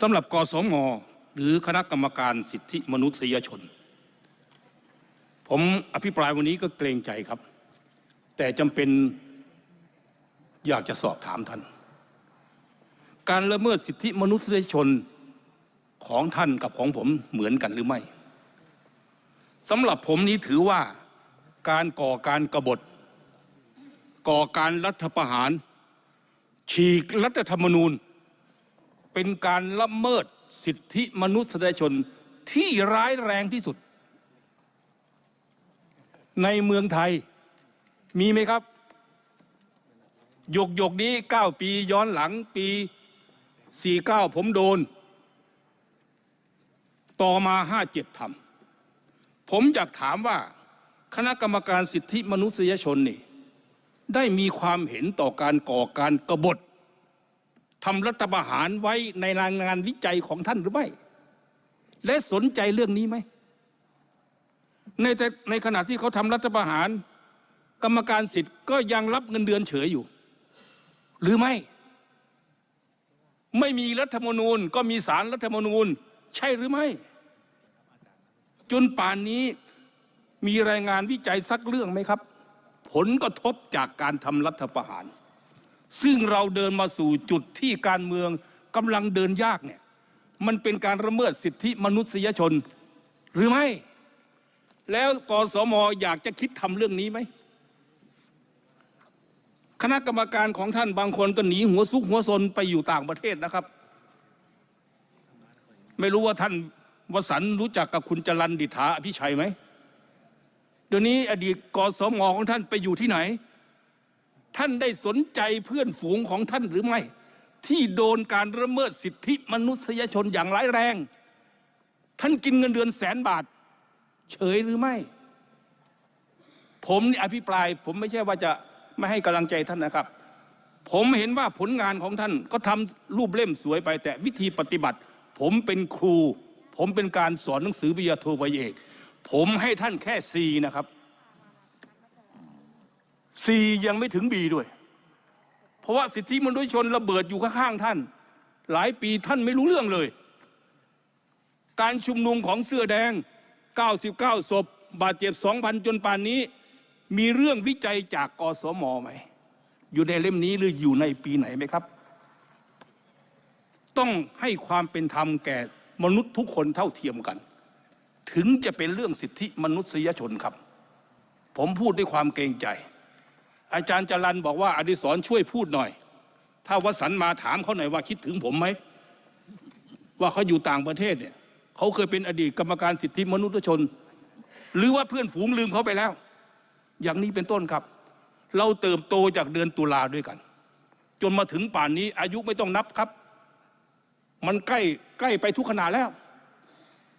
สำหรับกสมหรือคณะกรรมการสิทธิมนุษยชน ผมอภิปรายวันนี้ก็เกรงใจครับ แต่จำเป็นอยากจะสอบถามท่าน การละเมิดสิทธิมนุษยชนของท่านกับของผมเหมือนกันหรือไม่สำหรับผมนี้ถือว่าการก่อการกรบฏ ก่อการรัฐประหาร ฉีกรัฐธรรมนูญเป็นการละเมิดสิทธิมนุษยชนที่ร้ายแรงที่สุด ในเมืองไทยมีไหมครับหยกหยกนี้ 9 ปีย้อนหลังปี 49 ผมโดน ต่อมา57ทำผมอยากถามว่าคณะกรรมการสิทธิมนุษยชนนี่ได้มีความเห็นต่อการก่อการกรบฏทำรัฐประหารไว้ในรายงานวิจัยของท่านหรือไม่ และสนใจเรื่องนี้ไหมในแต่ในขณะที่เขาทำรัฐประหาร กรรมการสิทธิ์ก็ยังรับเงินเดือนเฉยอยู่ หรือไม่ ไม่มีรัฐธรรมนูญ ก็มีสารรัฐธรรมนูญใช่หรือไม่ จนป่านนี้มีรายงานวิจัยสักเรื่องไหมครับ ผลกระทบจากการทำรัฐประหารซึ่งเราเดินมาสู่จุดที่การเมืองกำลังเดินยากเนี่ยมันเป็นการละเมิดสิทธิมนุษยชน หรือไม่ แล้วกสมอยากจะคิดทำเรื่องนี้ไหมคณะกรรมการของท่านบางคน ก็หนีหัวซุกหัวซนไปอยู่ต่างประเทศนะครับ ไม่รู้ว่าท่านวสันรู้จักกับคุณจรันดิธาอภิชัยไหมเดี๋ยวนี้อดีตกสมของท่านไปอยู่ที่ไหนท่านได้สนใจเพื่อนฝูงของท่านหรือไม่ ที่โดนการละเมิดสิทธิมนุษยชนอย่างร้ายแรง ท่านกินเงินเดือนแสนบาท เฉยหรือไม่ ผมนี่อภิปราย ผมไม่ใช่ว่าจะไม่ให้กำลังใจท่านนะครับ ผมเห็นว่าผลงานของท่านก็ทำรูปเล่มสวยไป แต่วิธีปฏิบัติ ผมเป็นครู ผมเป็นการสอนหนังสือปริญญาโทปริเอกผมให้ท่านแค่ซีนะครับ C ยังไม่ถึง B ด้วย เพราะว่าสิทธิมนุษยชนระเบิดอยู่ข้างๆท่าน หลายปีท่านไม่รู้เรื่องเลย การชุมนุมของเสื้อแดง 99 ศพบาดเจ็บ 2,000 จนป่านนี้ มีเรื่องวิจัยจากกสมไหม อยู่ในเล่มนี้หรืออยู่ในปีไหนไหมครับ ต้องให้ความเป็นธรรมแก่มนุษย์ทุกคนเท่าเทียมกัน ถึงจะเป็นเรื่องสิทธิมนุษยชนครับ ผมพูดด้วยความเกรงใจอาจารย์จรันบอกว่าอดิศรช่วยพูดหน่อย ถ้าวสันมาถามเขาหน่อยว่าคิดถึงผมไหมว่าเขาอยู่ต่างประเทศเนี่ยเขาเคยเป็นอดีตกรรมการสิทธิมนุษยชน หรือว่าเพื่อนฝูงลืมเขาไปแล้ว อย่างนี้เป็นต้นครับ เราเติบโตจากเดือนตุลาด้วยกัน จนมาถึงป่านนี้อายุไม่ต้องนับครับ มันใกล้ใกล้ไปทุกขณะแล้ว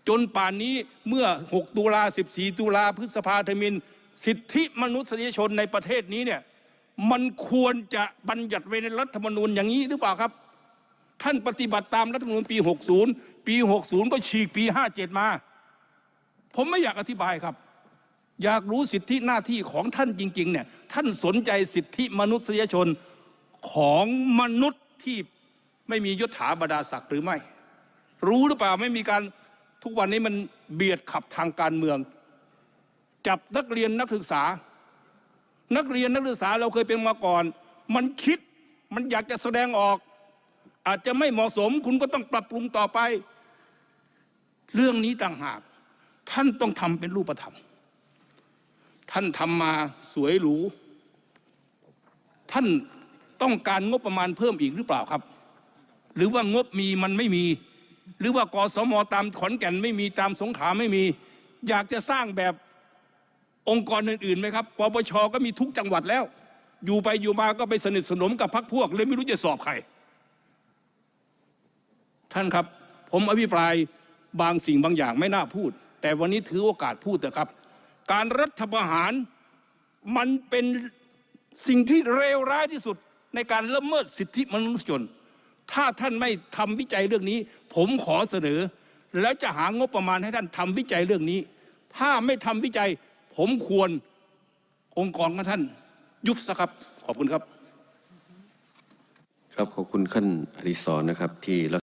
จนป่านนี้เมื่อ6ตุลา14ตุลาพฤษภาธมินสิทธิมนุษยชนในประเทศนี้เนี่ยมันควรจะบัญญัติไว้ในรัฐธรรมนูญอย่างนี้หรือเปล่าครับ ท่านปฏิบัติตามรัฐธรรมนูญปี 60 ปี 60 ก็ฉีกปี 57 มาผมไม่อยากอธิบายครับ อยากรู้สิทธิหน้าที่ของท่านจริงๆเนี่ยท่านสนใจสิทธิมนุษยชนของมนุษย์ที่ไม่มียศถาบรรดาศักดิ์หรือไม่รู้หรือเปล่าไม่มีการทุกวันนี้มันเบียดขับทางการเมืองจับนักเรียนนักศึกษา นักเรียนนักศึกษาเราเคยเป็นมาก่อน มันคิดมันอยากจะแสดงออก อาจจะไม่เหมาะสมคุณก็ต้องปรับปรุงต่อไป เรื่องนี้ต่างหาก ท่านต้องทำเป็นรูปธรรม ท่านทำมาสวยหรู ท่านต้องการงบประมาณเพิ่มอีกหรือเปล่าครับ หรือว่างบมีมันไม่มี หรือว่ากสมตามขอนแก่นไม่มีตามสงขลาไม่มีอยากจะสร้างแบบองค์กรอื่นๆไหมครับปปชก็มีทุกจังหวัดแล้ว อยู่ไปอยู่มา ก็ไปสนิทสนมกับพรรคพวกเลยไม่รู้จะสอบใคร ท่านครับ ผมอภิปรายบางสิ่งบางอย่างไม่น่าพูด แต่วันนี้ถือโอกาสพูดเถอะครับ การรัฐประหารมันเป็นสิ่งที่เลวร้ายที่สุดในการละเมิดสิทธิมนุษยชน ถ้าท่านไม่ทำวิจัยเรื่องนี้ ผมขอเสนอ แล้วจะหางบประมาณให้ท่านทำวิจัยเรื่องนี้ ถ้าไม่ทำวิจัยผมควรองค์กรของท่าน ยุบซะครับ ขอบคุณครับ ครับขอบคุณขั้นอดิศรนะครับที่